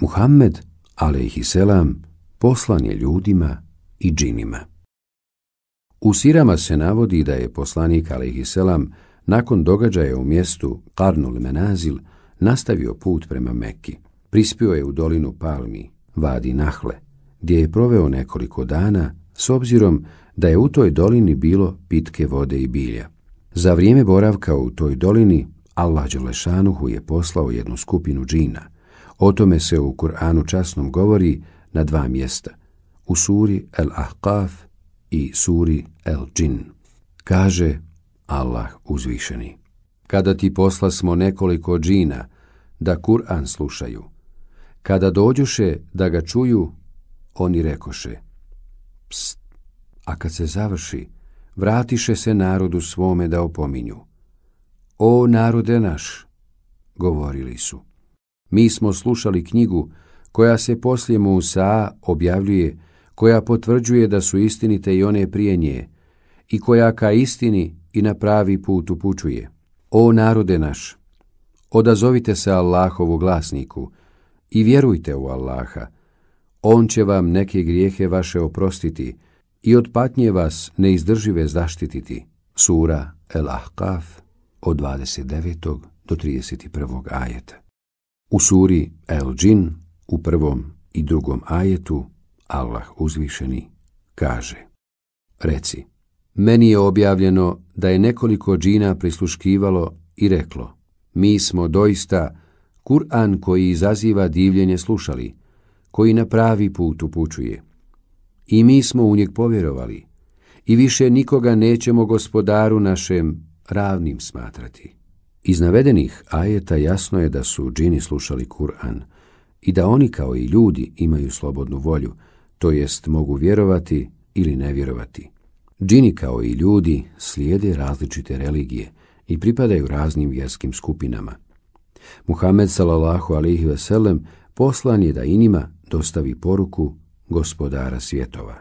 Muhammed, alejhi selam, poslan je ljudima i džinima. U sirama se navodi da je poslanik, alejhi selam, nakon događaja u mjestu Karnul Menazil, nastavio put prema Mekki. Prispio je u dolinu Palmi, vadi Nahle, gdje je proveo nekoliko dana s obzirom da je u toj dolini bilo pitke vode i bilja. Za vrijeme boravka u toj dolini, Allah Đelešanuhu je poslao jednu skupinu džina – O tome se u Kur'anu časnom govori na dva mjesta, u suri El Ahqaf i suri El Džin. Kaže Allah uzvišeni. Kada ti posla smo nekoliko džina da Kur'an slušaju, kada dođuše da ga čuju, oni rekoše, pst, a kad se završi, vratiše se narodu svome da opominju. O narode naš, govorili su, Mi smo slušali knjigu koja se poslije Musa objavljuje, koja potvrđuje da su istinite i one prije nje, i koja ka istini i na pravi put upučuje. O narode naš, odazovite se Allahovu glasniku i vjerujte u Allaha. On će vam neke grijehe vaše oprostiti i od patnje vas neizdržive zaštititi. Sura El Ahqaf od 29. do 31. ajeta. U suri El Džin u prvom i drugom ajetu Allah uzvišeni kaže Reci, meni je objavljeno da je nekoliko džina prisluškivalo i reklo Mi smo doista Kur'an koji izaziva divljenje slušali, koji na pravi put upućuje. I mi smo u njeg povjerovali i više nikoga nećemo gospodaru našem ravnim smatrati. Iz navedenih ajeta jasno je da su džini slušali Kur'an i da oni kao i ljudi imaju slobodnu volju, to jest mogu vjerovati ili ne vjerovati. Džini kao i ljudi slijede različite religije i pripadaju raznim vjerskim skupinama. Muhammed sallallahu alaihi ve sellem poslan je da inima dostavi poruku gospodara svjetova.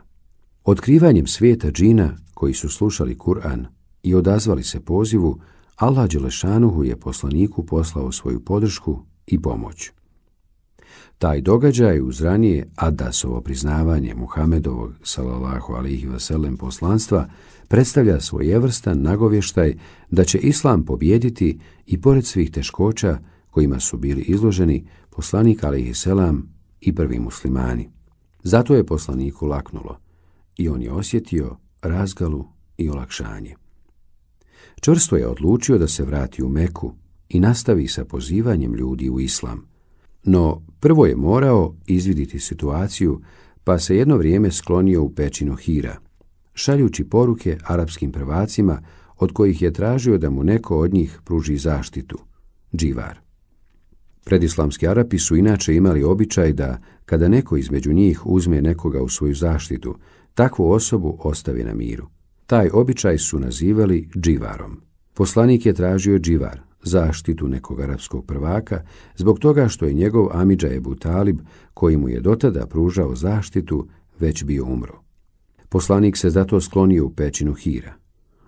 Otkrivanjem svijeta džina koji su slušali Kur'an i odazvali se pozivu, Allah Đelešanuhu je poslaniku poslao svoju podršku i pomoć. Taj događaj uz ranije Adasovo priznavanje Muhamedovog salalahu alihi vaselem poslanstva predstavlja svojevrstan nagovještaj da će Islam pobjediti i pored svih teškoća kojima su bili izloženi poslanik alihi selam i prvi muslimani. Zato je poslaniku laknulo i on je osjetio razgalu i olakšanje čvrsto je odlučio da se vrati u Meku i nastavi sa pozivanjem ljudi u islam. No, prvo je morao izviditi situaciju, pa se jedno vrijeme sklonio u pećinu Hira, šaljući poruke arapskim prvacima od kojih je tražio da mu neko od njih pruži zaštitu, Dživar. Predislamski Arapi su inače imali običaj da, kada neko između njih uzme nekoga u svoju zaštitu, takvu osobu ostavi na miru. Taj običaj su nazivali dživarom. Poslanik je tražio dživar, zaštitu nekog arapskog prvaka, zbog toga što je njegov Amidža Ebu Talib, koji mu je dotada pružao zaštitu, već bio umro. Poslanik se zato sklonio u pećinu Hira.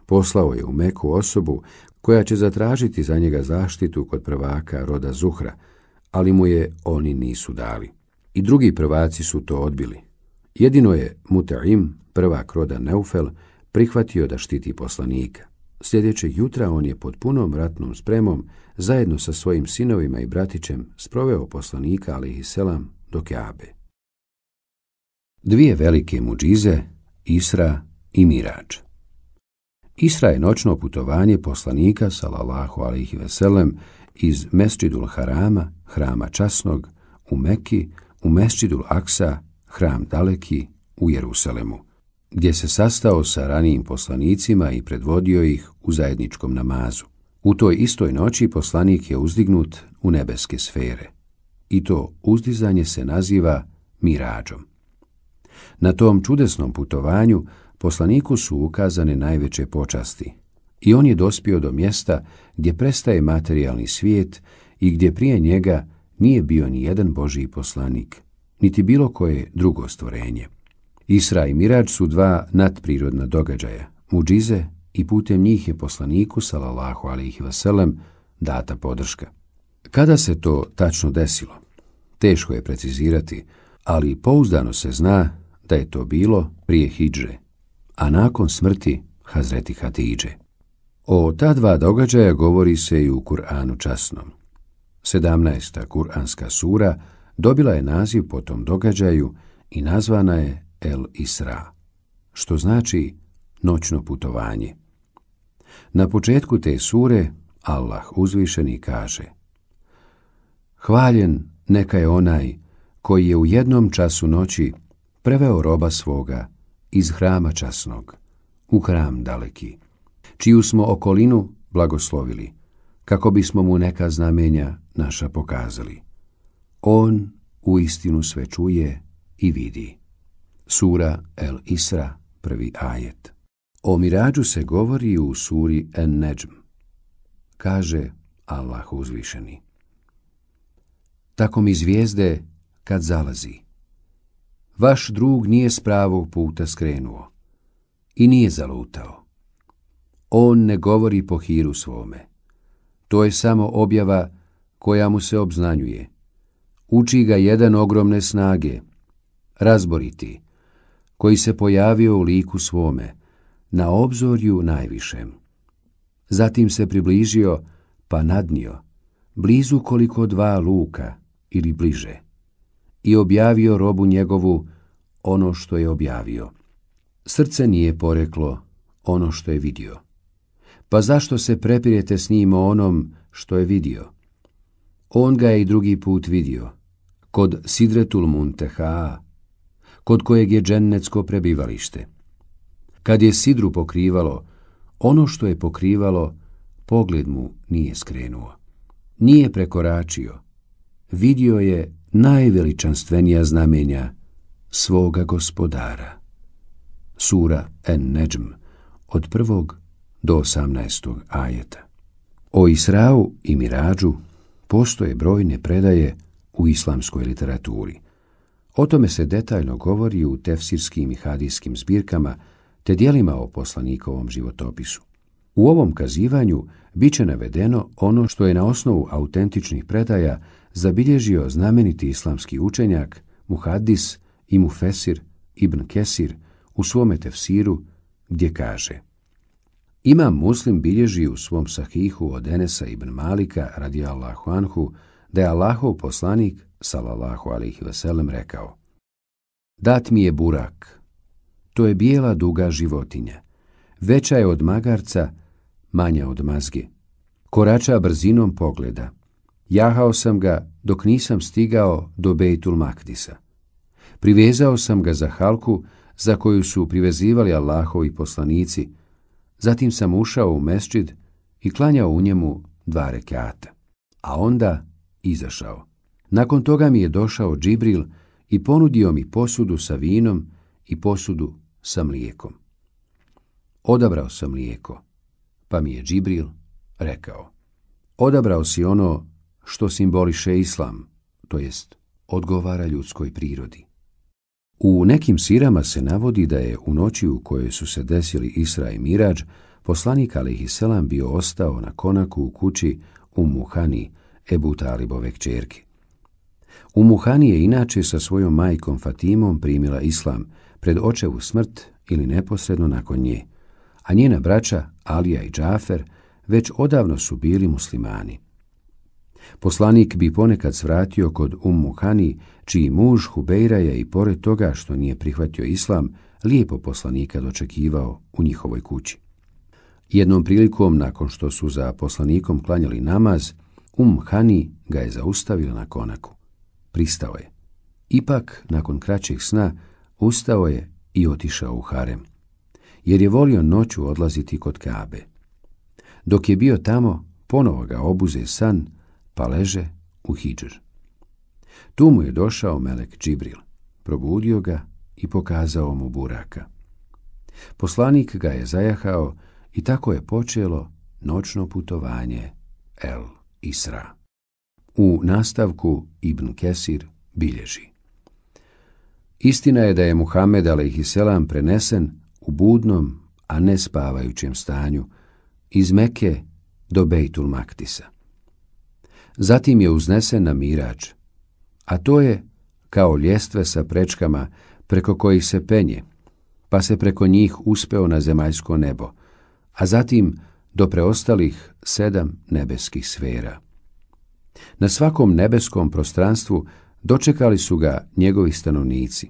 Poslao je u Meku osobu koja će zatražiti za njega zaštitu kod prvaka roda Zuhra, ali mu je oni nisu dali. I drugi prvaci su to odbili. Jedino je Mutaim, prvak roda Neufel, prihvatio da štiti poslanika. Sljedećeg jutra on je pod punom ratnom spremom zajedno sa svojim sinovima i bratićem sproveo poslanika Ali Hiselam do Keabe. Dvije velike muđize, Isra i Mirač. Isra je noćno putovanje poslanika, salallahu alihi veselem, iz Mesđidul Harama, hrama Časnog, u Meki, u Mesđidul Aksa, hram Daleki, u Jerusalemu gdje se sastao sa ranijim poslanicima i predvodio ih u zajedničkom namazu. U toj istoj noći poslanik je uzdignut u nebeske sfere. I to uzdizanje se naziva mirađom. Na tom čudesnom putovanju poslaniku su ukazane najveće počasti i on je dospio do mjesta gdje prestaje materijalni svijet i gdje prije njega nije bio ni jedan Božiji poslanik, niti bilo koje drugo stvorenje. Isra i Mirađ su dva nadprirodna događaja, muđize i putem njih je poslaniku, salallahu alihi vaselem, data podrška. Kada se to tačno desilo? Teško je precizirati, ali pouzdano se zna da je to bilo prije Hidže, a nakon smrti Hazreti Hatidže. O ta dva događaja govori se i u Kur'anu časnom. 17. Kur'anska sura dobila je naziv po tom događaju i nazvana je El Isra, što znači noćno putovanje. Na početku te sure Allah uzvišeni kaže Hvaljen neka je onaj koji je u jednom času noći preveo roba svoga iz hrama časnog u hram daleki, čiju smo okolinu blagoslovili, kako bismo mu neka znamenja naša pokazali. On u istinu sve čuje i vidi. Sura El Isra, prvi ajet. O mirađu se govori u suri En Neđm. Kaže Allah uzvišeni. Tako mi zvijezde kad zalazi. Vaš drug nije s pravog puta skrenuo i nije zalutao. On ne govori po hiru svome. To je samo objava koja mu se obznanjuje. Uči ga jedan ogromne snage, razboriti, razboriti, koji se pojavio u liku svome, na obzorju najvišem. Zatim se približio, pa nadnio, blizu koliko dva luka ili bliže, i objavio robu njegovu ono što je objavio. Srce nije poreklo ono što je vidio. Pa zašto se prepirete s njim onom što je vidio? On ga je i drugi put vidio, kod Sidretul Munteha'a, kod kojeg je džennetsko prebivalište. Kad je sidru pokrivalo, ono što je pokrivalo, pogled mu nije skrenuo. Nije prekoračio. Vidio je najveličanstvenija znamenja svoga gospodara. Sura en Nejm od prvog do 18. ajeta. O Israu i Mirađu postoje brojne predaje u islamskoj literaturi – O tome se detaljno govori u tefsirskim i hadijskim zbirkama te dijelima o poslanikovom životopisu. U ovom kazivanju bit će navedeno ono što je na osnovu autentičnih predaja zabilježio znameniti islamski učenjak Muhaddis i Mufesir Ibn Kesir u svome tefsiru gdje kaže Ima muslim bilježi u svom sahihu od Enesa ibn Malika radijallahu anhu da je Allahov poslanik salallahu alihi veselem, rekao Dat mi je burak, to je bijela duga životinja, veća je od magarca, manja od mazge. Korača brzinom pogleda. Jahao sam ga dok nisam stigao do Bejtul Makdisa. Privezao sam ga za halku za koju su privezivali Allahovi poslanici, zatim sam ušao u mesčid i klanjao u njemu dva rekata, a onda izašao. Nakon toga mi je došao Džibril i ponudio mi posudu sa vinom i posudu sa mlijekom. Odabrao sam mlijeko, pa mi je Džibril rekao. Odabrao si ono što simboliše islam, to jest odgovara ljudskoj prirodi. U nekim sirama se navodi da je u noći u kojoj su se desili Isra i Mirađ, poslanik Alihi Selam bio ostao na konaku u kući u Muhani Ebu Talibove kćerke. Umuhani je inače sa svojom majkom Fatimom primila islam pred očevu smrt ili neposredno nakon nje, a njena braća Alija i Džafer već odavno su bili muslimani. Poslanik bi ponekad svratio kod Umuhani, čiji muž Hubeira je i pored toga što nije prihvatio islam, lijepo poslanika dočekivao u njihovoj kući. Jednom prilikom, nakon što su za poslanikom klanjali namaz, Um Hani ga je zaustavila na konaku pristao je. Ipak, nakon kraćeg sna, ustao je i otišao u harem, jer je volio noću odlaziti kod Kaabe. Dok je bio tamo, ponovo ga obuze san, pa leže u hijđer. Tu mu je došao Melek Džibril, probudio ga i pokazao mu buraka. Poslanik ga je zajahao i tako je počelo noćno putovanje El Isra. U nastavku Ibn Kesir bilježi. Istina je da je Muhammed a.s. prenesen u budnom, a ne spavajućem stanju, iz Meke do Bejtul Maktisa. Zatim je uznesen na mirač, a to je kao ljestve sa prečkama preko kojih se penje, pa se preko njih uspeo na zemaljsko nebo, a zatim do preostalih sedam nebeskih sfera. Na svakom nebeskom prostranstvu dočekali su ga njegovi stanovnici.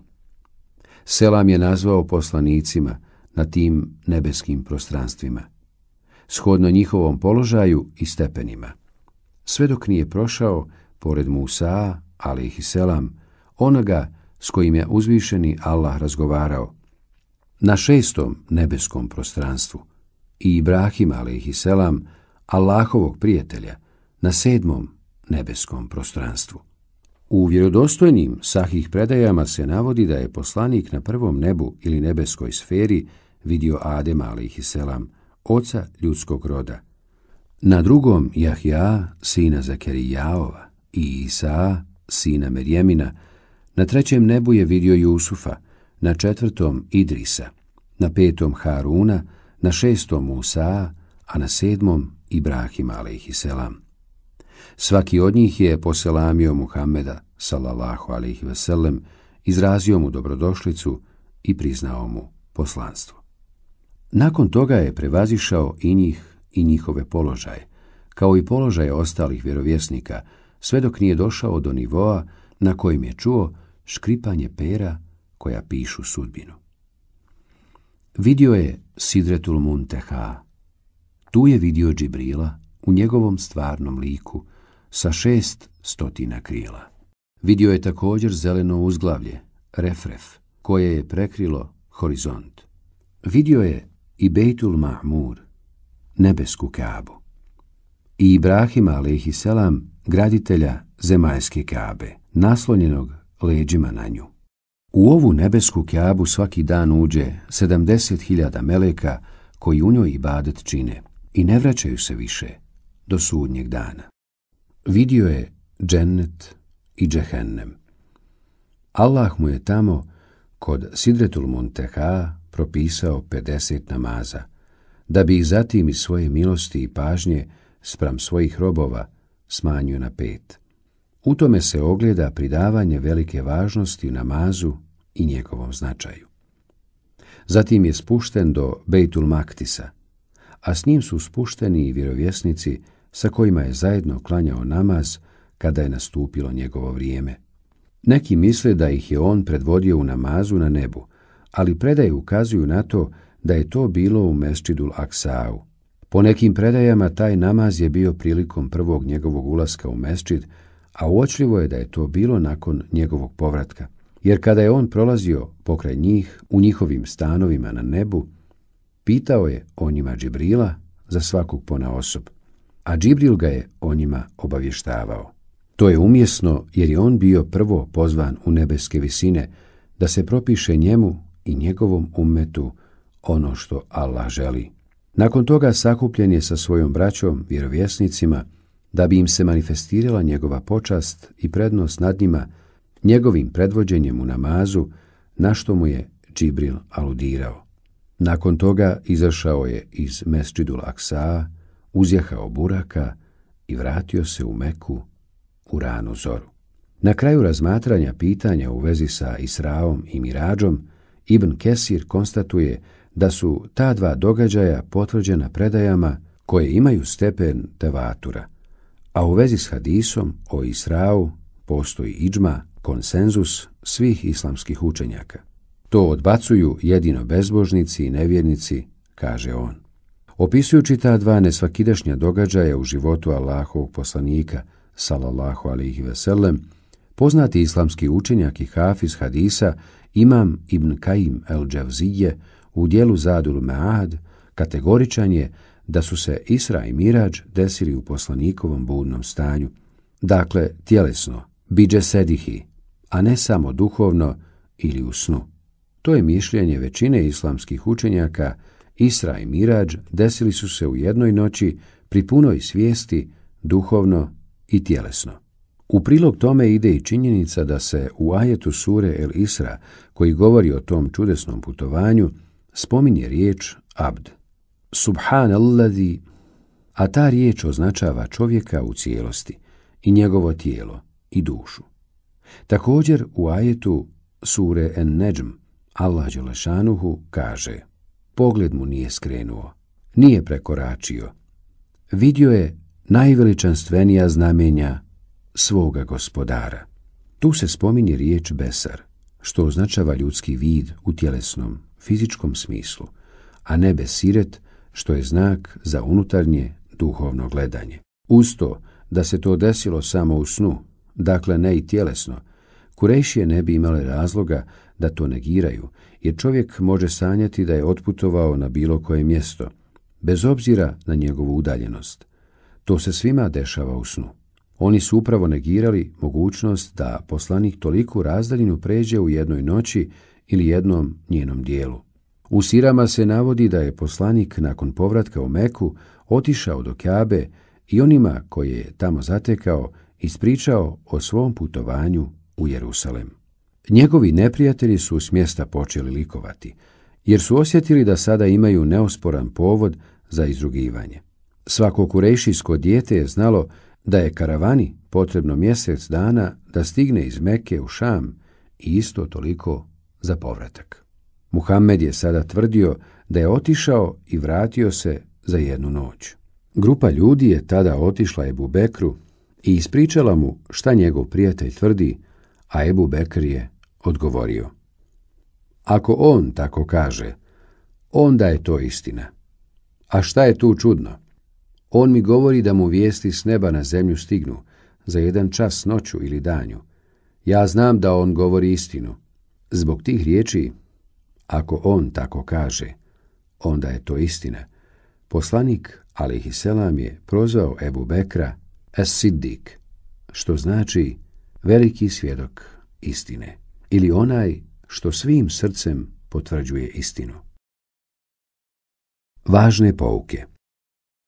Selam je nazvao poslanicima na tim nebeskim prostranstvima, shodno njihovom položaju i stepenima. Sve dok nije prošao, pored Musa, ali ih i Selam, onoga s kojim je uzvišeni Allah razgovarao, na šestom nebeskom prostranstvu i Ibrahim, ali Selam, Allahovog prijatelja, na sedmom nebeskom prostranstvu. U vjerodostojnim sahih predajama se navodi da je poslanik na prvom nebu ili nebeskoj sferi vidio Adem alih i selam, oca ljudskog roda. Na drugom Jahja, sina Zakerijaova, i Isa, sina Merjemina, na trećem nebu je vidio Jusufa, na četvrtom Idrisa, na petom Haruna, na šestom Musa, a na sedmom Ibrahim alaihi selam. Svaki od njih je poselamio Muhammeda, salallahu ve sellem, izrazio mu dobrodošlicu i priznao mu poslanstvo. Nakon toga je prevazišao i njih i njihove položaje, kao i položaje ostalih vjerovjesnika, sve dok nije došao do nivoa na kojim je čuo škripanje pera koja pišu sudbinu. Vidio je Sidretul Munteha. Tu je vidio Džibrila, u njegovom stvarnom liku sa šest stotina krila. Vidio je također zeleno uzglavlje, refref, koje je prekrilo horizont. Vidio je i Bejtul Mahmur, nebesku Kaabu, i Ibrahima alaihi selam, graditelja zemajske Kaabe, naslonjenog leđima na nju. U ovu nebesku Kaabu svaki dan uđe 70.000 meleka koji u njoj ibadet čine i ne vraćaju se više, do sudnjeg dana. Vidio je džennet i džehennem. Allah mu je tamo kod Sidretul Monteha propisao 50 namaza, da bi ih zatim iz svoje milosti i pažnje spram svojih robova smanjio na pet. U tome se ogleda pridavanje velike važnosti namazu i njegovom značaju. Zatim je spušten do Beitul Maktisa, a s njim su spušteni i vjerovjesnici sa kojima je zajedno klanjao namaz kada je nastupilo njegovo vrijeme. Neki misle da ih je on predvodio u namazu na nebu, ali predaje ukazuju na to da je to bilo u Mesčidul Aksau. Po nekim predajama taj namaz je bio prilikom prvog njegovog ulaska u Mesčid, a uočljivo je da je to bilo nakon njegovog povratka. Jer kada je on prolazio pokraj njih u njihovim stanovima na nebu, pitao je o njima Džibrila za svakog pona osobu a Džibril ga je o njima obavještavao. To je umjesno jer je on bio prvo pozvan u nebeske visine da se propiše njemu i njegovom umetu ono što Allah želi. Nakon toga sakupljen je sa svojom braćom, vjerovjesnicima, da bi im se manifestirala njegova počast i prednost nad njima, njegovim predvođenjem u namazu, na što mu je Džibril aludirao. Nakon toga izašao je iz Mesđidul Laksaa, uzjahao buraka i vratio se u Meku u ranu zoru. Na kraju razmatranja pitanja u vezi sa Israom i Mirađom, Ibn Kesir konstatuje da su ta dva događaja potvrđena predajama koje imaju stepen tevatura, a u vezi s hadisom o Israu postoji iđma, konsenzus svih islamskih učenjaka. To odbacuju jedino bezbožnici i nevjernici, kaže on. Opisujući ta dva nesvakidašnja događaja u životu Allahovog poslanika, salallahu alihi veselem, poznati islamski učenjak i hafiz hadisa Imam ibn Kaim el-đavzije u dijelu Zadul Maad kategoričan je da su se Isra i Mirađ desili u poslanikovom budnom stanju, dakle tjelesno, biđe sedihi, a ne samo duhovno ili u snu. To je mišljenje većine islamskih učenjaka, Isra i Mirađ desili su se u jednoj noći pri punoj svijesti, duhovno i tjelesno. U prilog tome ide i činjenica da se u ajetu sure El Isra, koji govori o tom čudesnom putovanju, spominje riječ Abd. Subhanalladhi, a ta riječ označava čovjeka u cijelosti i njegovo tijelo i dušu. Također u ajetu sure En Neđm, Allah Đelešanuhu kaže – pogled mu nije skrenuo, nije prekoračio. Vidio je najveličanstvenija znamenja svoga gospodara. Tu se spominje riječ besar, što označava ljudski vid u tjelesnom, fizičkom smislu, a ne besiret, što je znak za unutarnje duhovno gledanje. Usto da se to desilo samo u snu, dakle ne i tjelesno, Kurešije ne bi imale razloga da to negiraju, jer čovjek može sanjati da je otputovao na bilo koje mjesto, bez obzira na njegovu udaljenost. To se svima dešava u snu. Oni su upravo negirali mogućnost da poslanik toliku razdaljinu pređe u jednoj noći ili jednom njenom dijelu. U sirama se navodi da je poslanik nakon povratka u Meku otišao do Kabe i onima koje je tamo zatekao ispričao o svom putovanju u Jerusalem. Njegovi neprijatelji su s mjesta počeli likovati, jer su osjetili da sada imaju neosporan povod za izrugivanje. Svako kurejšijsko dijete je znalo da je karavani potrebno mjesec dana da stigne iz Mekke u Šam i isto toliko za povratak. Muhammed je sada tvrdio da je otišao i vratio se za jednu noć. Grupa ljudi je tada otišla Ebu Bekru i ispričala mu šta njegov prijatelj tvrdi, a Ebu Bekr je odgovorio. Ako on tako kaže, onda je to istina. A šta je tu čudno? On mi govori da mu vijesti s neba na zemlju stignu, za jedan čas noću ili danju. Ja znam da on govori istinu. Zbog tih riječi, ako on tako kaže, onda je to istina. Poslanik, alihiselam, je prozvao Ebu Bekra as-siddik, što znači veliki svjedok istine ili onaj što svim srcem potvrđuje istinu. Važne pouke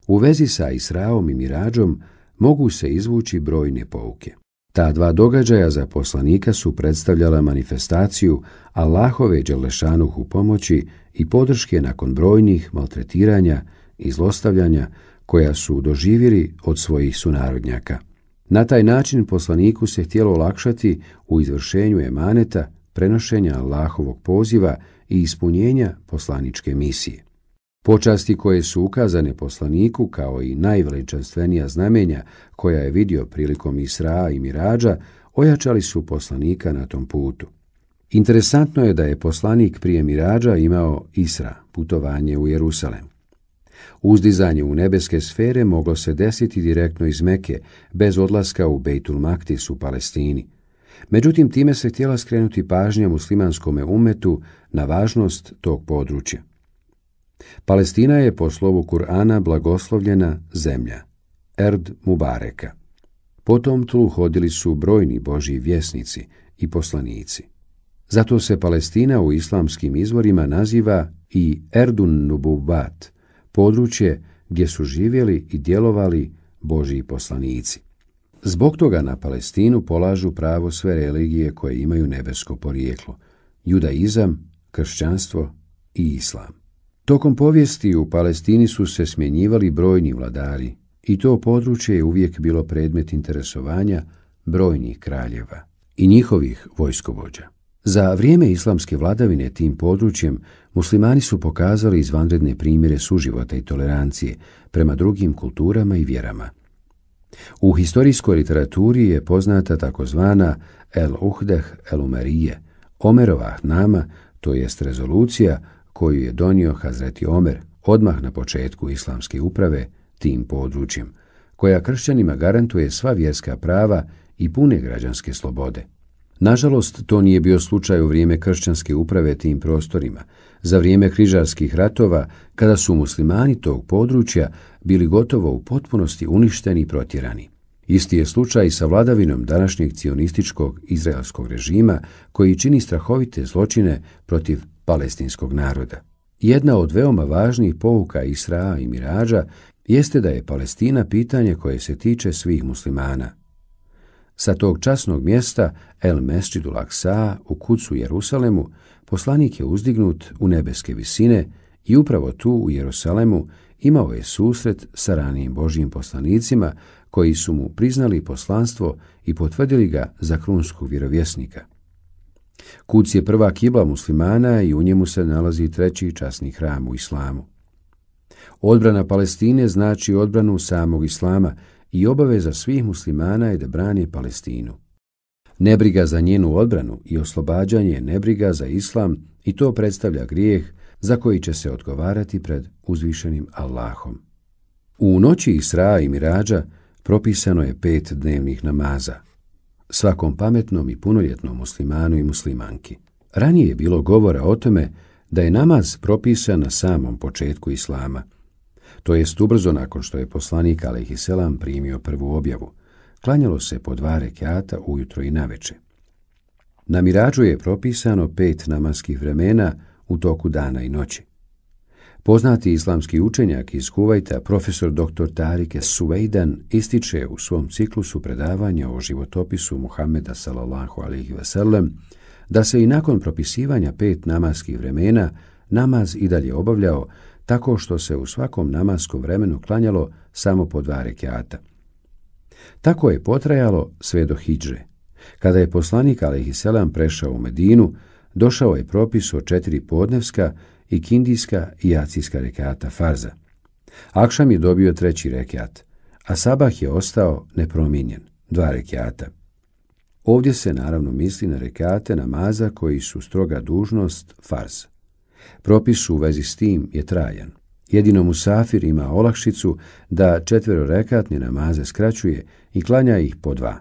U vezi sa Israom i Mirađom mogu se izvući brojne pouke. Ta dva događaja za poslanika su predstavljala manifestaciju Allahove Đelešanuh u pomoći i podrške nakon brojnih maltretiranja i zlostavljanja koja su doživjeli od svojih sunarodnjaka. Na taj način poslaniku se htjelo olakšati u izvršenju emaneta, prenošenja Allahovog poziva i ispunjenja poslaničke misije. Počasti koje su ukazane poslaniku kao i najveličanstvenija znamenja koja je vidio prilikom Israa i Mirađa, ojačali su poslanika na tom putu. Interesantno je da je poslanik prije Mirađa imao Isra, putovanje u Jerusalem. Uzdizanje u nebeske sfere moglo se desiti direktno iz Meke, bez odlaska u Bejtul Maktis u Palestini. Međutim, time se htjela skrenuti pažnja muslimanskome umetu na važnost tog područja. Palestina je po slovu Kur'ana blagoslovljena zemlja, Erd Mubareka. Potom tlu hodili su brojni božji vjesnici i poslanici. Zato se Palestina u islamskim izvorima naziva i Erdun Nububat – područje gdje su živjeli i djelovali Božji poslanici. Zbog toga na Palestinu polažu pravo sve religije koje imaju nebesko porijeklo, judaizam, kršćanstvo i islam. Tokom povijesti u Palestini su se smjenjivali brojni vladari i to područje je uvijek bilo predmet interesovanja brojnih kraljeva i njihovih vojskovođa. Za vrijeme islamske vladavine tim područjem muslimani su pokazali izvanredne primjere suživota i tolerancije prema drugim kulturama i vjerama. U historijskoj literaturi je poznata takozvana El Uhdeh El Umarije, Omerova nama, to jest rezolucija koju je donio Hazreti Omer odmah na početku islamske uprave tim područjem, koja kršćanima garantuje sva vjerska prava i pune građanske slobode. Nažalost, to nije bio slučaj u vrijeme kršćanske uprave tim prostorima. Za vrijeme križarskih ratova, kada su muslimani tog područja bili gotovo u potpunosti uništeni i protjerani. Isti je slučaj sa vladavinom današnjeg cionističkog izraelskog režima koji čini strahovite zločine protiv palestinskog naroda. Jedna od veoma važnih pouka Israa i Mirađa jeste da je Palestina pitanje koje se tiče svih muslimana – Sa tog časnog mjesta El Mesjidu Laksa u kucu Jerusalemu poslanik je uzdignut u nebeske visine i upravo tu u Jerusalemu imao je susret sa ranijim Božijim poslanicima koji su mu priznali poslanstvo i potvrdili ga za krunskog vjerovjesnika. Kuc je prva kibla muslimana i u njemu se nalazi treći časni hram u islamu. Odbrana Palestine znači odbranu samog islama, i obaveza svih muslimana je da brane Palestinu. Nebriga za njenu odbranu i oslobađanje je nebriga za islam i to predstavlja grijeh za koji će se odgovarati pred uzvišenim Allahom. U noći Isra i Mirađa propisano je pet dnevnih namaza svakom pametnom i punoljetnom muslimanu i muslimanki. Ranije je bilo govora o tome da je namaz propisan na samom početku islama, to jest ubrzo nakon što je poslanik Alehi Selam primio prvu objavu, klanjalo se po dva rekiata ujutro i naveče. Na mirađu je propisano pet namaskih vremena u toku dana i noći. Poznati islamski učenjak iz Kuvajta, profesor dr. Tarike Suvejdan, ističe u svom ciklusu predavanja o životopisu Muhammeda sallallahu alaihi wasallam da se i nakon propisivanja pet namaskih vremena namaz i dalje obavljao, tako što se u svakom namaskom vremenu klanjalo samo po dva rekiata. Tako je potrajalo sve do hijdže. Kada je poslanik Selam prešao u Medinu, došao je propis o četiri podnevska, i kindijska i jacijska rekiata farza. Akšam je dobio treći rekiat, a sabah je ostao nepromjenjen, dva rekiata. Ovdje se naravno misli na rekate namaza koji su stroga dužnost farza. Propis u vezi s tim je trajan. Jedino musafir ima olakšicu da rekatni namaze skraćuje i klanja ih po dva.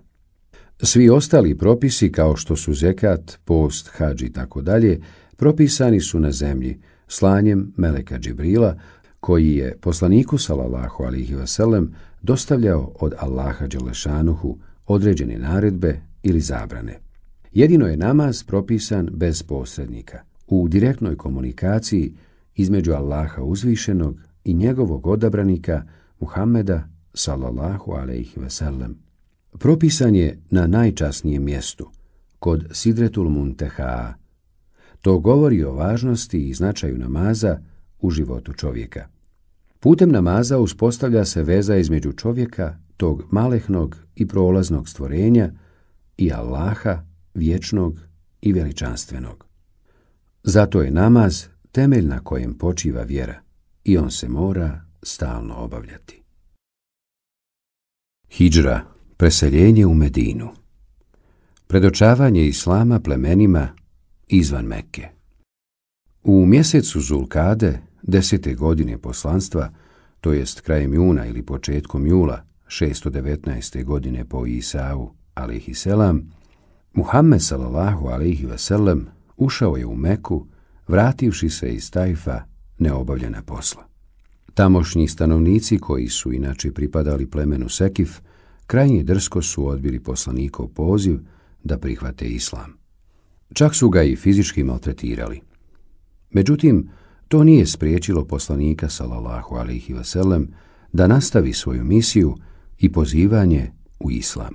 Svi ostali propisi, kao što su zekat, post, hađ i tako dalje, propisani su na zemlji slanjem Meleka Džibrila, koji je poslaniku salallahu alihi vasallam dostavljao od Allaha Đelešanuhu određene naredbe ili zabrane. Jedino je namaz propisan bez posrednika – u direktnoj komunikaciji između Allaha uzvišenog i njegovog odabranika Muhammeda sallallahu alejhi ve sellem. Propisan je na najčasnijem mjestu, kod Sidretul Munteha. To govori o važnosti i značaju namaza u životu čovjeka. Putem namaza uspostavlja se veza između čovjeka, tog malehnog i prolaznog stvorenja, i Allaha, vječnog i veličanstvenog. Zato je namaz temelj na kojem počiva vjera i on se mora stalno obavljati. Hidžra, preseljenje u Medinu. Predočavanje islama plemenima izvan Mekke. U mjesecu Zulkade, desete godine poslanstva, to jest krajem juna ili početkom jula, 619. godine po Isau, alaihi selam, Muhammed sallallahu alaihi wasallam, ušao je u Meku, vrativši se iz Tajfa neobavljena posla. Tamošnji stanovnici, koji su inače pripadali plemenu Sekif, krajnje drsko su odbili poslanikov poziv da prihvate islam. Čak su ga i fizički maltretirali. Međutim, to nije spriječilo poslanika, salallahu alihi vselem, da nastavi svoju misiju i pozivanje u islam.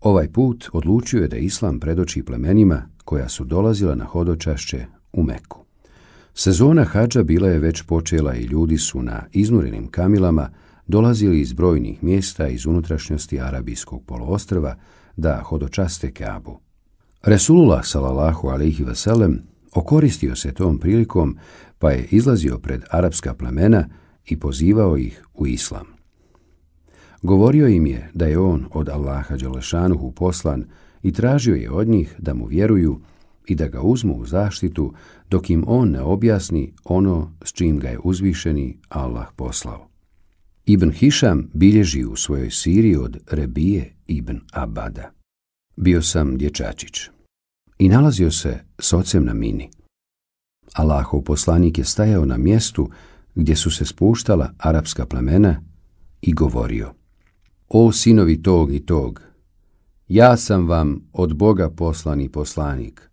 Ovaj put odlučio je da islam predoči plemenima koja su dolazila na hodočašće u Meku. Sezona hađa bila je već počela i ljudi su na iznurenim kamilama dolazili iz brojnih mjesta iz unutrašnjosti Arabijskog poloostrva da hodočaste Kabu. Resulullah salallahu alaihi vselem okoristio se tom prilikom pa je izlazio pred arapska plemena i pozivao ih u islam. Govorio im je da je on od Allaha Đelešanuhu poslan i tražio je od njih da mu vjeruju i da ga uzmu u zaštitu dok im on ne objasni ono s čim ga je uzvišeni Allah poslao. Ibn Hišam bilježi u svojoj siri od Rebije ibn Abada. Bio sam dječačić i nalazio se s ocem na mini. Allahov poslanik je stajao na mjestu gdje su se spuštala arapska plemena i govorio O sinovi tog i tog, ja sam vam od Boga poslani poslanik.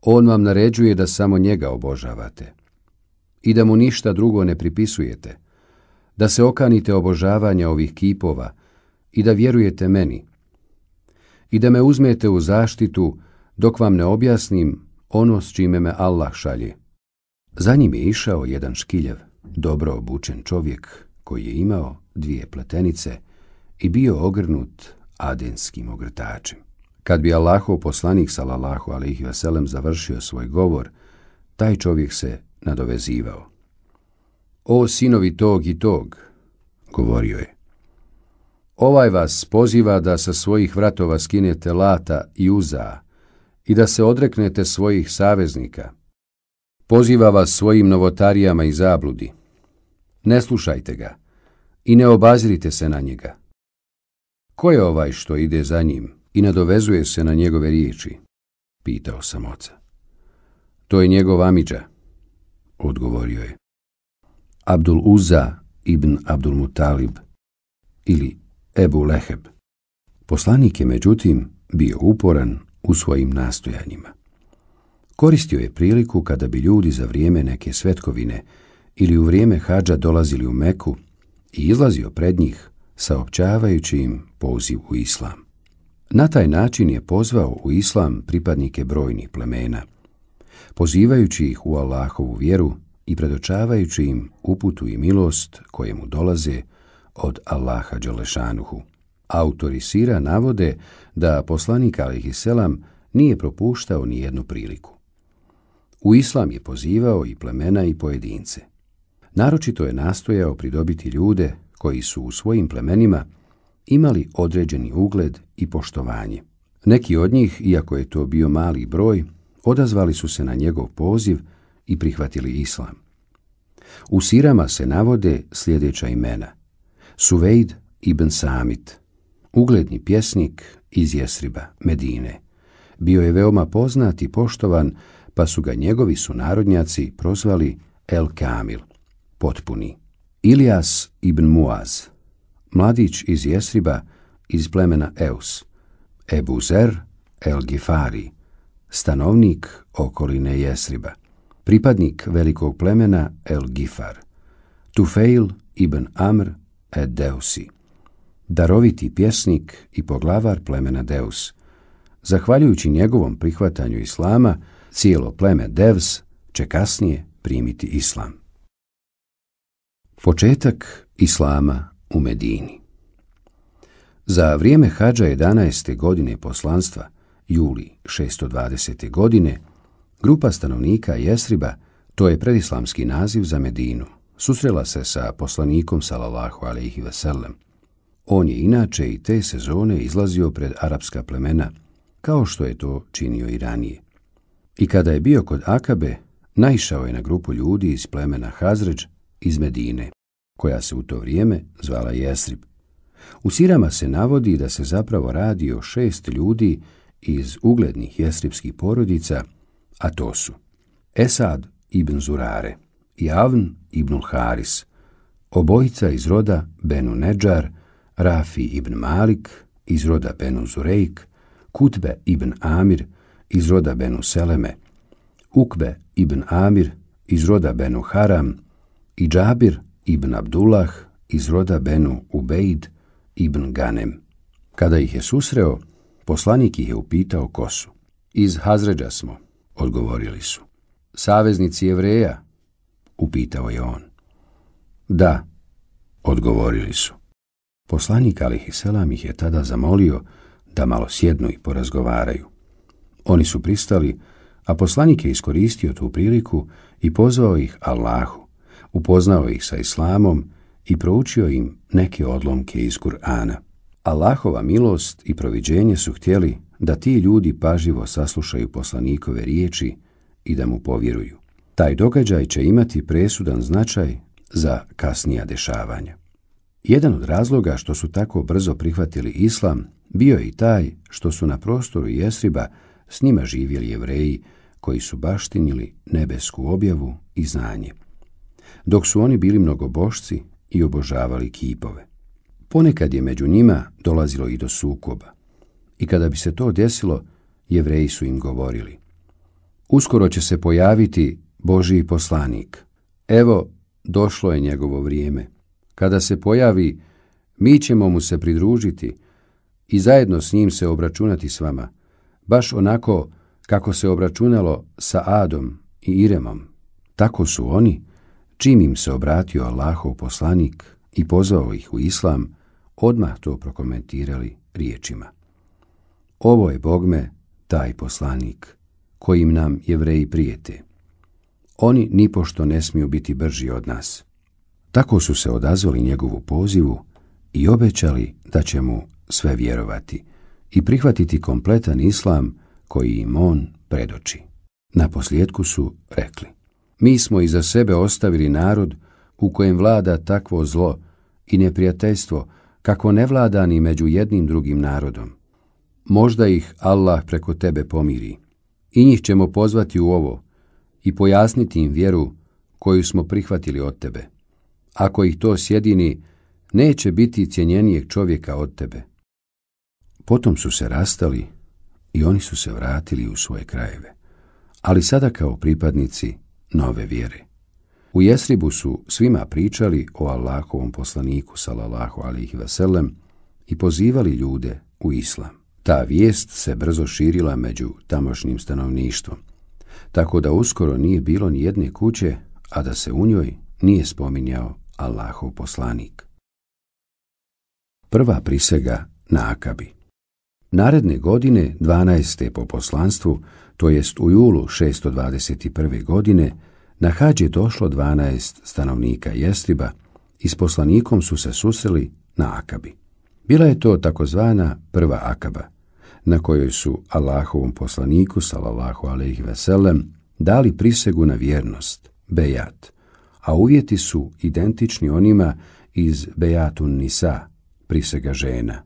On vam naređuje da samo njega obožavate i da mu ništa drugo ne pripisujete, da se okanite obožavanja ovih kipova i da vjerujete meni i da me uzmete u zaštitu dok vam ne objasnim ono s čime me Allah šalje. Za njim je išao jedan škiljev, dobro obučen čovjek koji je imao dvije pletenice i bio ogrnut adenskim ogrtačem. Kad bi Allahov poslanik sallallahu alaihi ve sellem završio svoj govor, taj čovjek se nadovezivao. O sinovi tog i tog, govorio je, ovaj vas poziva da sa svojih vratova skinete lata i uza i da se odreknete svojih saveznika. Poziva vas svojim novotarijama i zabludi. Ne slušajte ga i ne obazirite se na njega. Ko je ovaj što ide za njim i nadovezuje se na njegove riječi? Pitao sam oca. To je njegov Amidža, odgovorio je. Abdul Uza ibn Abdul Mutalib ili Ebu Leheb. Poslanik je međutim bio uporan u svojim nastojanjima. Koristio je priliku kada bi ljudi za vrijeme neke svetkovine ili u vrijeme hađa dolazili u Meku i izlazio pred njih saopćavajući im poziv u islam. Na taj način je pozvao u islam pripadnike brojnih plemena, pozivajući ih u Allahovu vjeru i predočavajući im uputu i milost kojemu dolaze od Allaha Đelešanuhu. Autori Sira navode da poslanik Alihi Selam nije propuštao ni jednu priliku. U islam je pozivao i plemena i pojedince. Naročito je nastojao pridobiti ljude koji su u svojim plemenima imali određeni ugled i poštovanje. Neki od njih, iako je to bio mali broj, odazvali su se na njegov poziv i prihvatili islam. U sirama se navode sljedeća imena. Suvejd ibn Samit, ugledni pjesnik iz Jesriba, Medine. Bio je veoma poznat i poštovan, pa su ga njegovi sunarodnjaci prozvali El Kamil, potpuni. Ilijas ibn Muaz, mladić iz Jesriba, iz plemena Eus, Ebu Zer el Gifari, stanovnik okoline Jesriba, pripadnik velikog plemena El Gifar, Tufail ibn Amr ed Deusi, daroviti pjesnik i poglavar plemena Deus. Zahvaljujući njegovom prihvatanju Islama, cijelo pleme Devs će kasnije primiti Islam. Početak Islama u Medini Za vrijeme hađa 11. godine poslanstva, juli 620. godine, grupa stanovnika Jesriba, to je predislamski naziv za Medinu, susrela se sa poslanikom Salalahu alaihi veselem. On je inače i te sezone izlazio pred arapska plemena, kao što je to činio i ranije. I kada je bio kod Akabe, naišao je na grupu ljudi iz plemena Hazređ, iz Medine, koja se u to vrijeme zvala Jesrib. U sirama se navodi da se zapravo radi o šest ljudi iz uglednih jesribskih porodica, a to su Esad ibn Zurare, Javn ibn Haris, obojica iz roda Benu Nedžar, Rafi ibn Malik iz roda Benu Zurejk, Kutbe ibn Amir iz roda Benu Seleme, Ukbe ibn Amir iz roda Benu Haram, i Džabir ibn Abdullah iz roda Benu Ubejd ibn Ganem. Kada ih je susreo, poslanik ih je upitao ko su. Iz Hazređa smo, odgovorili su. Saveznici jevreja, upitao je on. Da, odgovorili su. Poslanik Alihiselam ih je tada zamolio da malo sjednu i porazgovaraju. Oni su pristali, a poslanik je iskoristio tu priliku i pozvao ih Allahu, upoznao ih sa islamom i proučio im neke odlomke iz Kur'ana. Allahova milost i proviđenje su htjeli da ti ljudi paživo saslušaju poslanikove riječi i da mu povjeruju. Taj događaj će imati presudan značaj za kasnija dešavanja. Jedan od razloga što su tako brzo prihvatili islam bio je i taj što su na prostoru Jesriba s njima živjeli jevreji koji su baštinili nebesku objavu i znanje dok su oni bili mnogobošci i obožavali kipove. Ponekad je među njima dolazilo i do sukoba. I kada bi se to desilo, jevreji su im govorili. Uskoro će se pojaviti Božji poslanik. Evo, došlo je njegovo vrijeme. Kada se pojavi, mi ćemo mu se pridružiti i zajedno s njim se obračunati s vama, baš onako kako se obračunalo sa Adom i Iremom. Tako su oni, čim im se obratio Allahov poslanik i pozvao ih u islam, odmah to prokomentirali riječima. Ovo je Bogme, taj poslanik, kojim nam jevreji prijete. Oni nipošto ne smiju biti brži od nas. Tako su se odazvali njegovu pozivu i obećali da će mu sve vjerovati i prihvatiti kompletan islam koji im on predoči. Na posljedku su rekli. Mi smo iza sebe ostavili narod u kojem vlada takvo zlo i neprijateljstvo kako ne vlada ni među jednim drugim narodom. Možda ih Allah preko tebe pomiri. I njih ćemo pozvati u ovo i pojasniti im vjeru koju smo prihvatili od tebe. Ako ih to sjedini, neće biti cjenjenijeg čovjeka od tebe. Potom su se rastali i oni su se vratili u svoje krajeve. Ali sada kao pripadnici nove vjere. U Jesribu su svima pričali o Allahovom poslaniku salallahu alihi vasallam i pozivali ljude u islam. Ta vijest se brzo širila među tamošnjim stanovništvom, tako da uskoro nije bilo ni jedne kuće, a da se u njoj nije spominjao Allahov poslanik. Prva prisega na Akabi Naredne godine, 12. po poslanstvu, to jest u julu 621. godine, na hađ je došlo 12 stanovnika Jestriba i s poslanikom su se susreli na Akabi. Bila je to takozvana prva Akaba, na kojoj su Allahovom poslaniku, salallahu alaihi veselem, dali prisegu na vjernost, bejat, a uvjeti su identični onima iz bejatun nisa, prisega žena.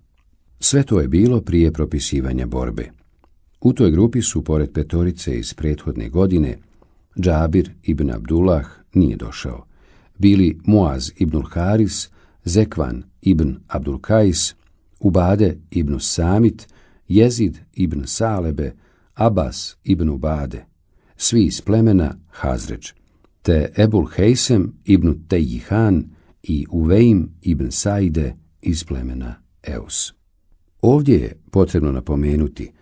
Sve to je bilo prije propisivanja borbe – U toj grupi su, pored petorice iz prethodne godine, Džabir ibn Abdullah nije došao. Bili Muaz ibn Haris, Zekvan ibn Abdul Abdulkais, Ubade ibn Samit, Jezid ibn Salebe, Abbas ibn Ubade, svi iz plemena Hazreć, te Ebul Heysem ibn Tejihan i Uveim ibn Saide iz plemena Eus. Ovdje je potrebno napomenuti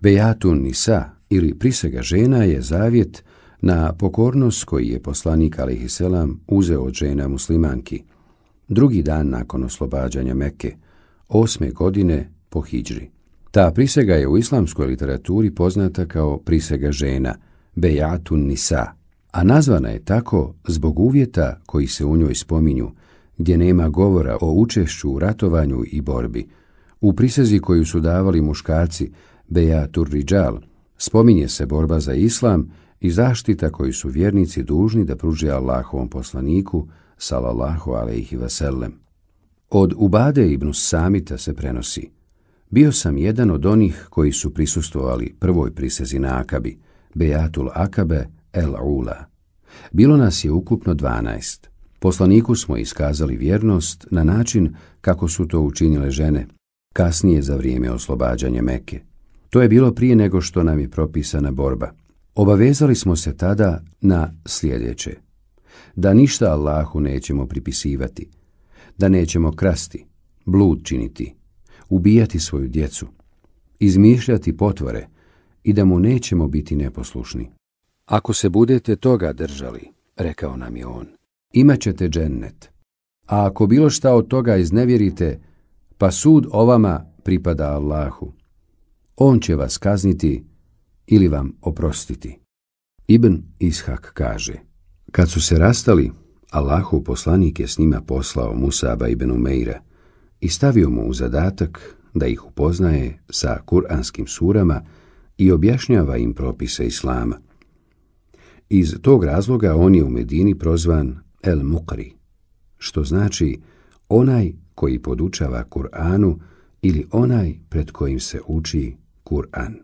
Bejatun Nisa ili prisega žena je zavjet na pokornost koji je poslanik Alihi Selam uzeo od žena muslimanki. Drugi dan nakon oslobađanja Mekke, osme godine po Hidžri. Ta prisega je u islamskoj literaturi poznata kao prisega žena, Bejatun Nisa, a nazvana je tako zbog uvjeta koji se u njoj spominju, gdje nema govora o učešću u ratovanju i borbi. U prisezi koju su davali muškarci, Bejatur Rijal, spominje se borba za islam i zaštita koju su vjernici dužni da pruži Allahovom poslaniku, salallahu alaihi vasallam. Od Ubade ibn Samita se prenosi. Bio sam jedan od onih koji su prisustovali prvoj prisezi na Akabi, Bejatul Akabe el Ula. Bilo nas je ukupno 12. Poslaniku smo iskazali vjernost na način kako su to učinile žene, kasnije za vrijeme oslobađanja Meke. To je bilo prije nego što nam je propisana borba. Obavezali smo se tada na sljedeće. Da ništa Allahu nećemo pripisivati. Da nećemo krasti, blud činiti, ubijati svoju djecu, izmišljati potvore i da mu nećemo biti neposlušni. Ako se budete toga držali, rekao nam je on, imat ćete džennet. A ako bilo šta od toga iznevjerite, pa sud ovama pripada Allahu on će vas kazniti ili vam oprostiti. Ibn Ishak kaže, kad su se rastali, Allahu poslanik je s njima poslao Musaba ibn Umeira i stavio mu u zadatak da ih upoznaje sa kuranskim surama i objašnjava im propise Islama. Iz tog razloga on je u Medini prozvan El Mukri, što znači onaj koji podučava Kur'anu ili onaj pred kojim se uči Kur'an.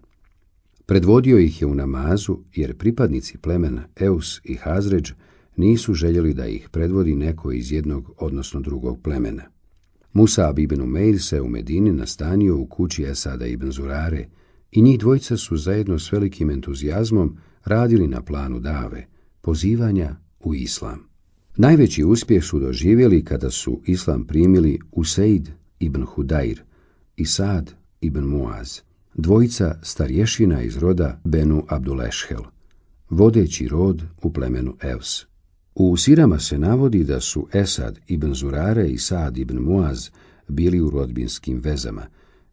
Predvodio ih je u namazu jer pripadnici plemena Eus i Hazređ nisu željeli da ih predvodi neko iz jednog odnosno drugog plemena. Musa ibn Umeir se u Medini nastanio u kući Esada ibn Zurare i njih dvojica su zajedno s velikim entuzijazmom radili na planu dave, pozivanja u islam. Najveći uspjeh su doživjeli kada su islam primili Useid ibn Hudair i Saad ibn Muaz dvojica starješina iz roda Benu Abdulešhel, vodeći rod u plemenu Evs. U sirama se navodi da su Esad ibn Zurare i Saad ibn Muaz bili u rodbinskim vezama.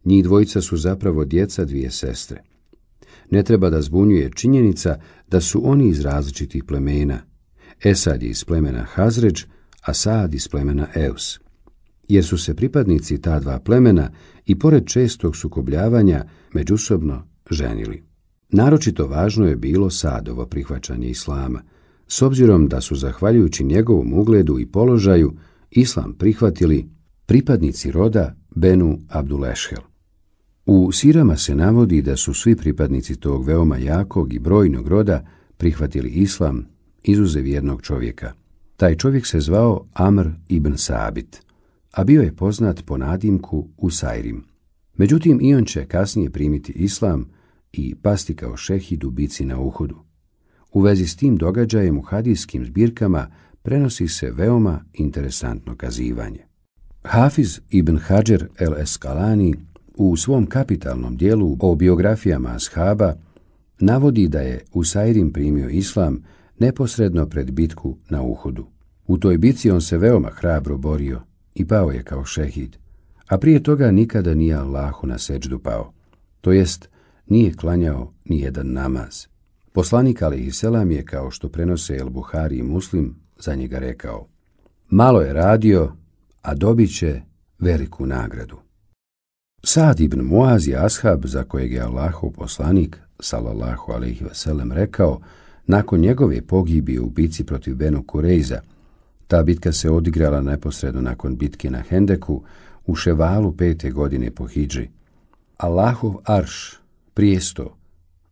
Njih dvojica su zapravo djeca dvije sestre. Ne treba da zbunjuje činjenica da su oni iz različitih plemena. Esad je iz plemena Hazređ, a Saad iz plemena Eus jer su se pripadnici ta dva plemena i pored čestog sukobljavanja međusobno ženili. Naročito važno je bilo Sadovo prihvaćanje Islama, s obzirom da su zahvaljujući njegovom ugledu i položaju Islam prihvatili pripadnici roda Benu Abdulešhel. U sirama se navodi da su svi pripadnici tog veoma jakog i brojnog roda prihvatili islam izuzev jednog čovjeka. Taj čovjek se zvao Amr ibn Sabit a bio je poznat po nadimku Usairim. Međutim, i on će kasnije primiti islam i pasti kao šehid u bici na uhudu. U vezi s tim događajem u hadijskim zbirkama prenosi se veoma interesantno kazivanje. Hafiz ibn Hajar el Eskalani u svom kapitalnom dijelu o biografijama ashaba navodi da je Usairim primio islam neposredno pred bitku na uhudu. U toj bici on se veoma hrabro borio, i pao je kao šehid, a prije toga nikada nije Allahu na seđdu pao, to jest nije klanjao ni jedan namaz. Poslanik Ali Selam je, kao što prenose El Buhari i Muslim, za njega rekao Malo je radio, a dobit će veliku nagradu. Sad ibn Muaz je ashab za kojeg je Allahu poslanik, salallahu alaihi vselem, rekao nakon njegove pogibije u bici protiv Benu Kurejza, Ta bitka se odigrala neposredno nakon bitke na Hendeku u Ševalu pete godine po Hidži. Allahov arš, prijesto,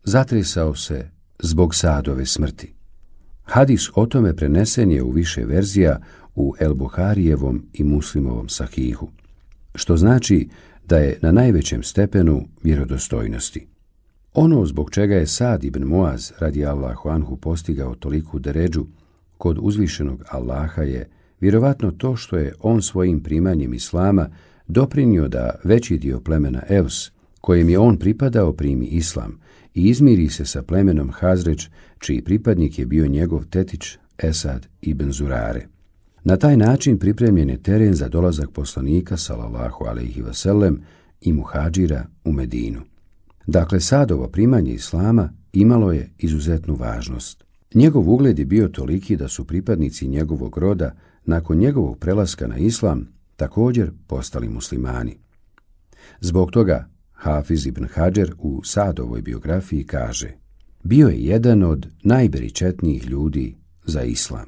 zatresao se zbog sadove smrti. Hadis o tome prenesen je u više verzija u El-Buharijevom i Muslimovom sahihu, što znači da je na najvećem stepenu vjerodostojnosti. Ono zbog čega je Sad ibn Moaz radi Allahu Anhu postigao toliku deređu kod uzvišenog Allaha je vjerovatno to što je on svojim primanjem Islama doprinio da veći dio plemena Evs, kojem je on pripadao, primi Islam i izmiri se sa plemenom Hazreć, čiji pripadnik je bio njegov tetić Esad ibn Zurare. Na taj način pripremljen je teren za dolazak poslanika Salavahu alaihi vasallam i muhađira u Medinu. Dakle, sadovo primanje Islama imalo je izuzetnu važnost. Njegov ugled je bio toliki da su pripadnici njegovog roda nakon njegovog prelaska na islam također postali muslimani. Zbog toga Hafiz ibn Hajar u Sadovoj biografiji kaže bio je jedan od najberičetnijih ljudi za islam.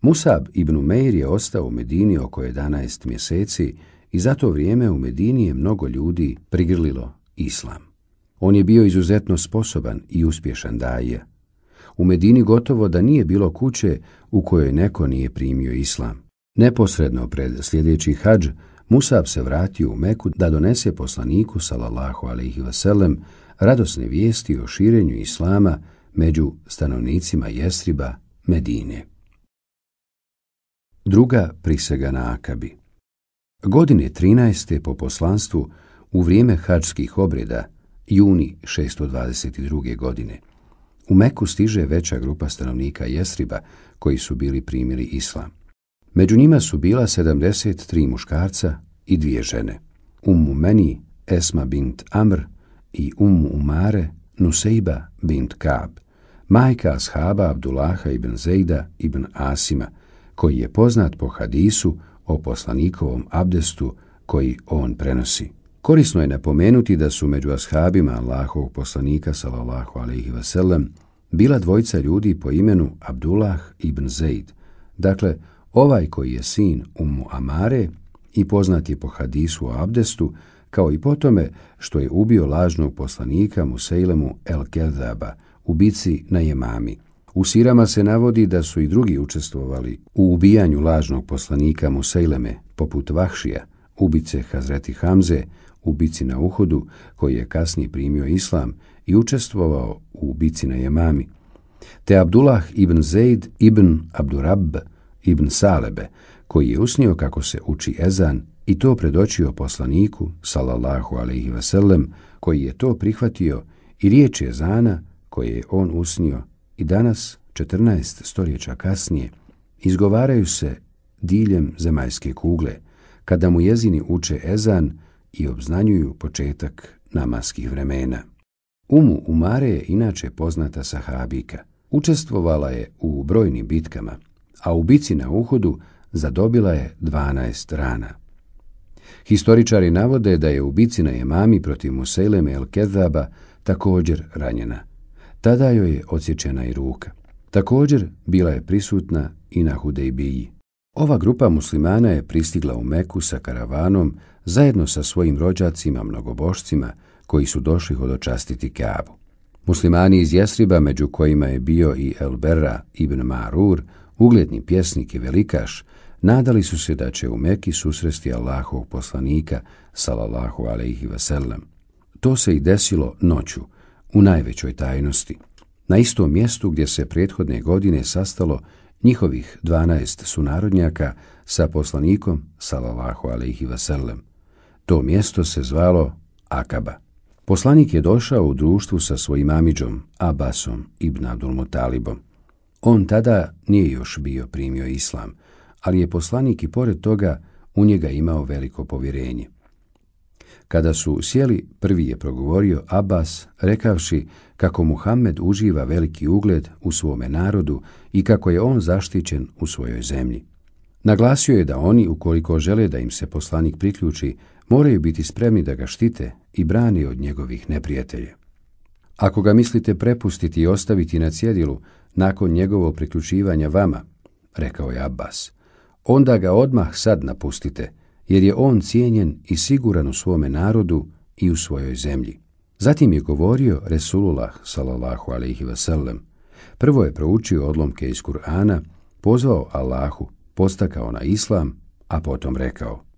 Musab ibn Meir je ostao u Medini oko 11 mjeseci i za to vrijeme u Medini je mnogo ljudi prigrlilo islam. On je bio izuzetno sposoban i uspješan dajeja u Medini gotovo da nije bilo kuće u kojoj neko nije primio islam. Neposredno pred sljedeći hađ, Musab se vratio u Meku da donese poslaniku, salallahu alaihi vselem, radosne vijesti o širenju islama među stanovnicima Jesriba, Medine. Druga prisega na Akabi Godine 13. po poslanstvu, u vrijeme hađskih obreda, juni 622. godine, U Meku stiže veća grupa stanovnika Jesriba koji su bili primili islam. Među njima su bila 73 muškarca i dvije žene. Ummu Meni, Esma bint Amr i Ummu Umare, Nuseiba bint Kab, majka ashaba Abdullaha ibn Zejda ibn Asima, koji je poznat po hadisu o poslanikovom abdestu koji on prenosi. Korisno je napomenuti da su među ashabima Allahovog poslanika sallallahu alejhi ve sellem bila dvojica ljudi po imenu Abdullah ibn Zeid. Dakle, ovaj koji je sin Ummu Amare i poznat je po hadisu o abdestu, kao i potome što je ubio lažnog poslanika Musailemu El Kedaba u bici na Jemami. U sirama se navodi da su i drugi učestvovali u ubijanju lažnog poslanika Museileme, poput Vahšija, ubice Hazreti Hamze, u bici na Uhudu, koji je kasnije primio islam i učestvovao u bici na Jemami, te Abdullah ibn Zaid ibn Abdurab ibn Salebe, koji je usnio kako se uči ezan i to predočio poslaniku, salallahu alaihi vasallam, koji je to prihvatio i riječ Ezana zana koje je on usnio i danas, 14 stoljeća kasnije, izgovaraju se diljem zemajske kugle, kada mu jezini uče ezan, i obznanjuju početak namaskih vremena. Umu Umare je inače poznata sahabika. Učestvovala je u brojnim bitkama, a u bici na uhodu zadobila je 12 rana. Historičari navode da je u bici na jemami protiv Museleme El Kedaba također ranjena. Tada joj je odsječena i ruka. Također bila je prisutna i na Hudejbiji. Ova grupa muslimana je pristigla u Meku sa karavanom zajedno sa svojim rođacima, mnogobošcima, koji su došli hodočastiti Kaabu. Muslimani iz Jesriba, među kojima je bio i Elbera ibn Marur, ugledni pjesnik i velikaš, nadali su se da će u Meki susresti Allahovog poslanika, salallahu alaihi vasallam. To se i desilo noću, u najvećoj tajnosti, na istom mjestu gdje se prethodne godine sastalo njihovih 12 sunarodnjaka sa poslanikom, salallahu alaihi vasallam. To mjesto se zvalo Akaba. Poslanik je došao u društvu sa svojim amiđom, Abbasom ibn Mutalibom. On tada nije još bio primio islam, ali je poslanik i pored toga u njega imao veliko povjerenje. Kada su sjeli, prvi je progovorio Abbas, rekavši kako Muhammed uživa veliki ugled u svome narodu i kako je on zaštićen u svojoj zemlji. Naglasio je da oni, ukoliko žele da im se poslanik priključi, moraju biti spremni da ga štite i brani od njegovih neprijatelja. Ako ga mislite prepustiti i ostaviti na cjedilu nakon njegovo priključivanja vama, rekao je Abbas, onda ga odmah sad napustite, jer je on cijenjen i siguran u svome narodu i u svojoj zemlji. Zatim je govorio Resulullah sallallahu alaihi wasallam. Prvo je proučio odlomke iz Kur'ana, pozvao Allahu, postakao na islam, a potom rekao –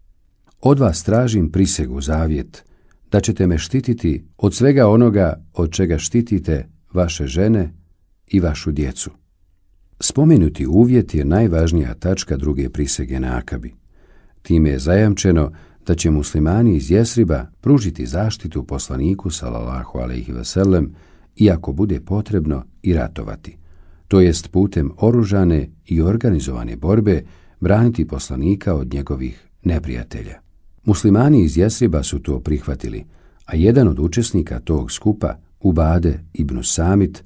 od vas tražim prisegu zavjet, da ćete me štititi od svega onoga od čega štitite vaše žene i vašu djecu. Spomenuti uvjet je najvažnija tačka druge prisege na Akabi. Time je zajamčeno da će muslimani iz Jesriba pružiti zaštitu poslaniku sallallahu alaihi vasallam i ako bude potrebno i ratovati. To jest putem oružane i organizovane borbe braniti poslanika od njegovih neprijatelja. Muslimani iz Jesriba su to prihvatili, a jedan od učesnika tog skupa, Ubade ibn Samit,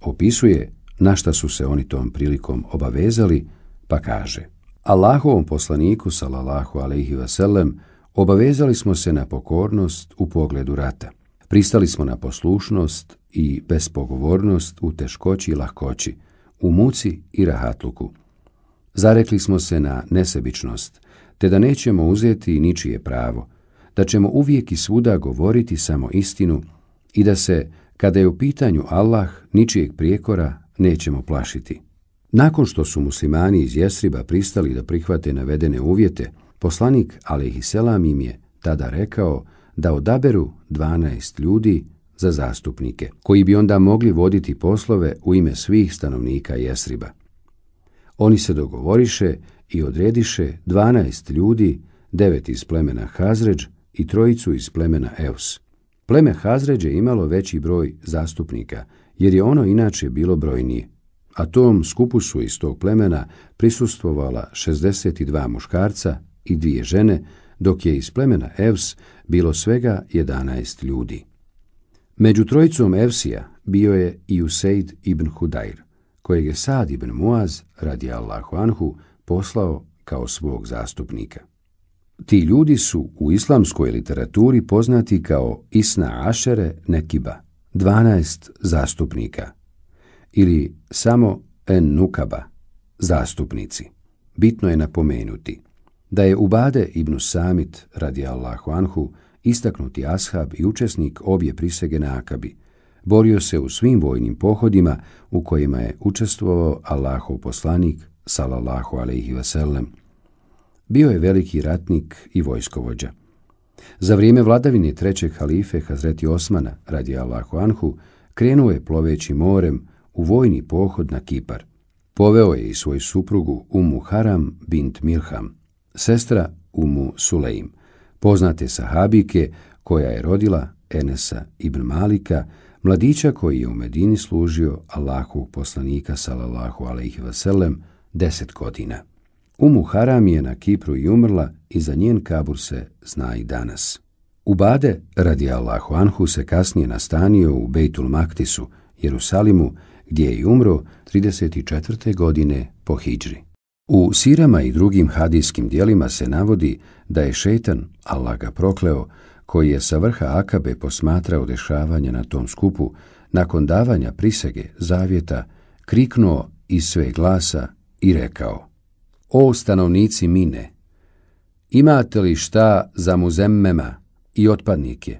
opisuje na šta su se oni tom prilikom obavezali, pa kaže Allahovom poslaniku, salallahu alaihi vasallam, obavezali smo se na pokornost u pogledu rata. Pristali smo na poslušnost i bespogovornost u teškoći i lahkoći, u muci i rahatluku. Zarekli smo se na nesebičnost – te da nećemo uzeti ničije pravo, da ćemo uvijek i svuda govoriti samo istinu i da se, kada je u pitanju Allah, ničijeg prijekora nećemo plašiti. Nakon što su muslimani iz Jesriba pristali da prihvate navedene uvjete, poslanik Aleyhisselam im je tada rekao da odaberu 12 ljudi za zastupnike, koji bi onda mogli voditi poslove u ime svih stanovnika Jesriba. Oni se dogovoriše i odrediše 12 ljudi, devet iz plemena Hazređ i trojicu iz plemena Eus. Pleme Hazređ je imalo veći broj zastupnika, jer je ono inače bilo brojnije. A tom skupu su iz tog plemena prisustvovala 62 muškarca i dvije žene, dok je iz plemena Evs bilo svega 11 ljudi. Među trojicom Evsija bio je i Useid ibn Hudair, kojeg je Sad ibn Muaz, radi Allahu Anhu, poslao kao svog zastupnika. Ti ljudi su u islamskoj literaturi poznati kao Isna Ašere Nekiba, 12 zastupnika, ili samo En Nukaba, zastupnici. Bitno je napomenuti da je Ubade ibn Samit, radi Allahu Anhu, istaknuti ashab i učesnik obje prisege na Akabi, borio se u svim vojnim pohodima u kojima je učestvovao Allahov poslanik, sallallahu alaihi wasallam, bio je veliki ratnik i vojskovođa. Za vrijeme vladavine trećeg halife Hazreti Osmana, radi Allahu Anhu, krenuo je ploveći morem u vojni pohod na Kipar. Poveo je i svoju suprugu Umu Haram bint Mirham, sestra Umu Sulejm, poznate sahabike koja je rodila Enesa ibn Malika, mladića koji je u Medini služio Allahovog poslanika sallallahu alaihi wasallam, deset godina. Umu Haram je na Kipru i umrla i za njen kabur se zna i danas. Ubade, radi Allahu Anhu, se kasnije nastanio u Bejtul Maktisu, Jerusalimu, gdje je i umro 34. godine po Hidžri. U sirama i drugim hadijskim dijelima se navodi da je šeitan, Allah ga prokleo, koji je sa vrha Akabe posmatrao dešavanje na tom skupu, nakon davanja prisege, zavjeta, kriknuo iz sve glasa – i rekao, O stanovnici mine, imate li šta za muzemmema i otpadnike?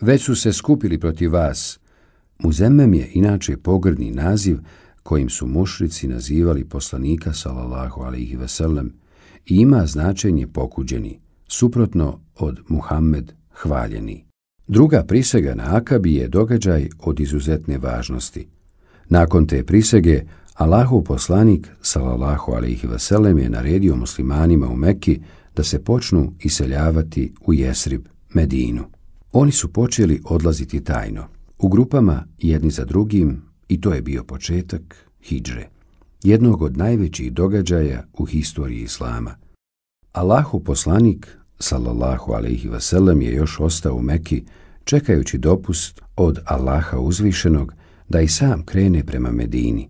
Već su se skupili protiv vas. Muzemem je inače pogrdni naziv kojim su mušrici nazivali poslanika sallallahu alaihi veselem i ima značenje pokuđeni, suprotno od Muhammed hvaljeni. Druga prisega na Akabi je događaj od izuzetne važnosti. Nakon te prisege, Allahov poslanik, salallahu alaihi vselem, je naredio muslimanima u Mekki da se počnu iseljavati u Jesrib, Medinu. Oni su počeli odlaziti tajno, u grupama jedni za drugim, i to je bio početak hijdže, jednog od najvećih događaja u historiji Islama. Allahov poslanik, salallahu alaihi vselem, je još ostao u Mekki čekajući dopust od Allaha uzvišenog da i sam krene prema Medini.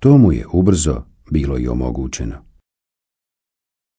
To mu je ubrzo bilo i omogućeno.